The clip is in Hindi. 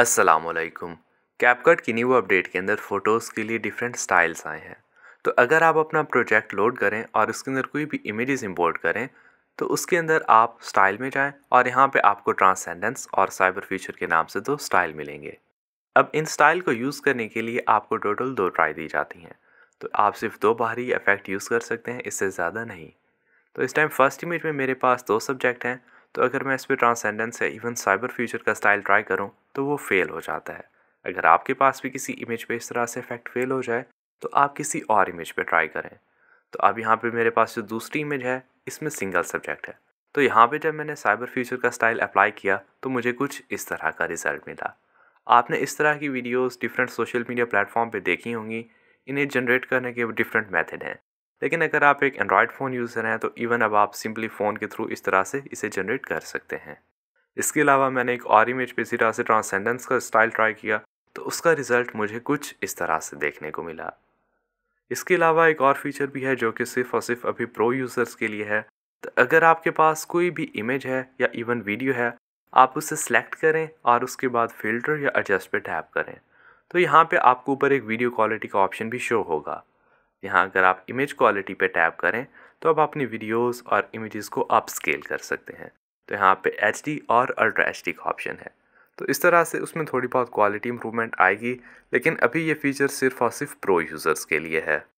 असलम कैपकट की न्यू अपडेट के अंदर फ़ोटोज़ के लिए डिफरेंट स्टाइल्स आए हैं तो अगर आप अपना प्रोजेक्ट लोड करें और उसके अंदर कोई भी इमेजेस इंपोर्ट करें तो उसके अंदर आप स्टाइल में जाएं और यहाँ पे आपको ट्रांसेंडेंस और साइबर फ्यूचर के नाम से दो स्टाइल मिलेंगे अब इन स्टाइल को यूज़ करने के लिए आपको टोटल दो ट्राई दी जाती हैं तो आप सिर्फ दो बाहरी इफ़ेक्ट यूज़ कर सकते हैं इससे ज़्यादा नहीं तो इस टाइम फर्स्ट इमेज में मेरे पास दो सब्जेक्ट हैं तो अगर मैं इस पर ट्रांसेंडेंस या इवन साइबर फ्यूचर का स्टाइल ट्राई करूँ तो वो फेल हो जाता है अगर आपके पास भी किसी इमेज पे इस तरह से इफेक्ट फेल हो जाए तो आप किसी और इमेज पे ट्राई करें तो अब यहाँ पे मेरे पास जो दूसरी इमेज है इसमें सिंगल सब्जेक्ट है तो यहाँ पे जब मैंने साइबर फ्यूचर का स्टाइल अप्लाई किया तो मुझे कुछ इस तरह का रिजल्ट मिला आपने इस तरह की videos different social media platform पे देखी होंगी इन्हें जनरेट करने के डिफरेंट मेथड हैं लेकिन अगर आप एक एंड्रॉयड फ़ोन यूज़र हैं तो इवन अब आप सिंपली फ़ोन के थ्रू इस तरह से इसे जनरेट कर सकते हैं इसके अलावा मैंने एक और इमेज पे इसी तरह से ट्रांसेंडेंस का स्टाइल ट्राई किया तो उसका रिज़ल्ट मुझे कुछ इस तरह से देखने को मिला इसके अलावा एक और फीचर भी है जो कि सिर्फ और सिर्फ अभी प्रो यूज़र्स के लिए है तो अगर आपके पास कोई भी इमेज है या इवन वीडियो है आप उसे सेलेक्ट करें और उसके बाद फ़िल्टर या एडजस्ट पर टैप करें तो यहाँ पे आपको ऊपर एक वीडियो क्वालिटी का ऑप्शन भी शो होगा यहाँ अगर आप इमेज क्वालिटी पे टैप करें तो आप अपनी वीडियोस और इमेजेस को अप स्केल कर सकते हैं तो यहाँ पे एच और अल्ट्रा एच का ऑप्शन है तो इस तरह से उसमें थोड़ी बहुत क्वालिटी इम्प्रूवमेंट आएगी लेकिन अभी ये फ़ीचर सिर्फ और सिर्फ प्रो यूज़र्स के लिए है